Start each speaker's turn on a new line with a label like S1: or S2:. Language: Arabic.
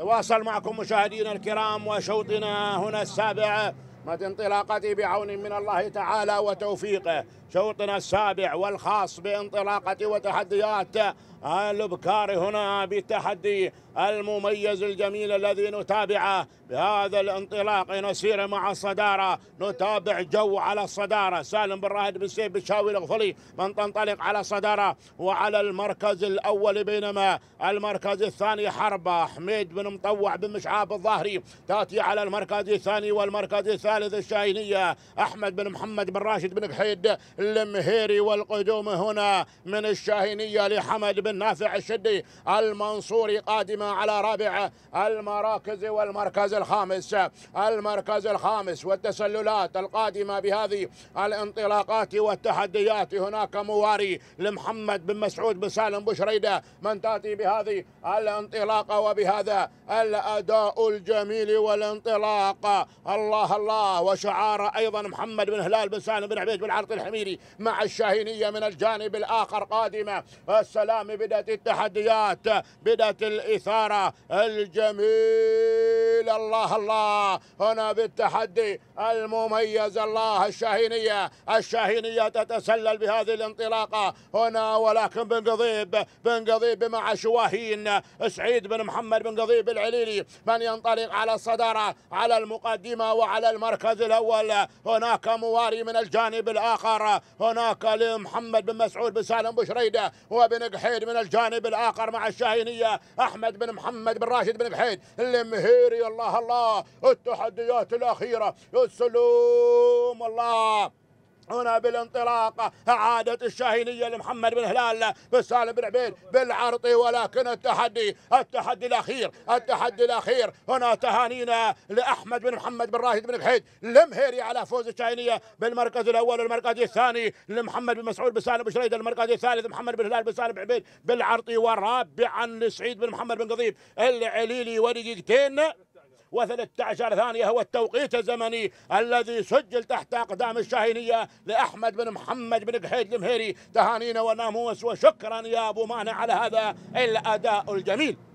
S1: تواصل معكم مشاهدينا الكرام وشوطنا هنا السابع متى انطلاقتي بعون من الله تعالى وتوفيقه شوطنا السابع والخاص بانطلاقة وتحديات الابكار هنا بالتحدي المميز الجميل الذي نتابعه بهذا الانطلاق نسير مع الصدارة نتابع جو على الصدارة سالم بن راهد بن سيف شاوي الغفلي من تنطلق على الصدارة وعلى المركز الأول بينما المركز الثاني حربة حميد بن مطوع بن مشعاب الظاهري تأتي على المركز الثاني والمركز الثاني الثالث الشاهينية أحمد بن محمد بن راشد بن بحيد المهيري والقدوم هنا من الشاهينية لحمد بن نافع الشدي المنصوري قادمة على رابع المراكز والمركز الخامس المركز الخامس والتسللات القادمة بهذه الانطلاقات والتحديات هناك مواري لمحمد بن مسعود بن سالم بشريدة من تأتي بهذه الانطلاقة وبهذا الأداء الجميل والانطلاق الله الله الله وشعار أيضا محمد بن هلال بن سالم بن عبيد بن عرط الحميري مع الشاهينية من الجانب الآخر قادمة السلام بدأت التحديات بدأت الإثارة الجميل الله الله هنا بالتحدي المميز الله الشاهينية الشاهينية تتسلل بهذه الانطلاقة هنا ولكن بن قضيب بن قضيب مع شواهين سعيد بن محمد بن قضيب العليلي من ينطلق على الصدارة على المقدمة وعلى المرأة المركز الأول هناك مواري من الجانب الآخر هناك لمحمد بن مسعود بن سالم بشريدة وبن قحيد من الجانب الآخر مع الشاهينية أحمد بن محمد بن راشد بن قحيد المهيري الله الله التحديات الأخيرة السلوم الله يسمحون بالانطلاق عادت الشاهينية لمحمد بن هلال بسالم بن عبيد بالعرض ولكن التحدي التحدي الأخير التحدي الأخير هنا تهانينا لأحمد بن محمد بن راشد بن بحيد المهيري على فوز الشاهينية بالمركز الأول والمركز الثاني لمحمد بن مسعود بسالم بن شريد المركز الثالث محمد بن هلال بسالم بن عبيد بالعرض ورابعا لسعيد بن محمد بن قضيب العليلي ودقيقتين و13 ثانية هو التوقيت الزمني الذي سجل تحت أقدام الشاهينية لأحمد بن محمد بن قحيد المهيري تهانينا وناموس وشكرا يا أبو مانع على هذا الأداء الجميل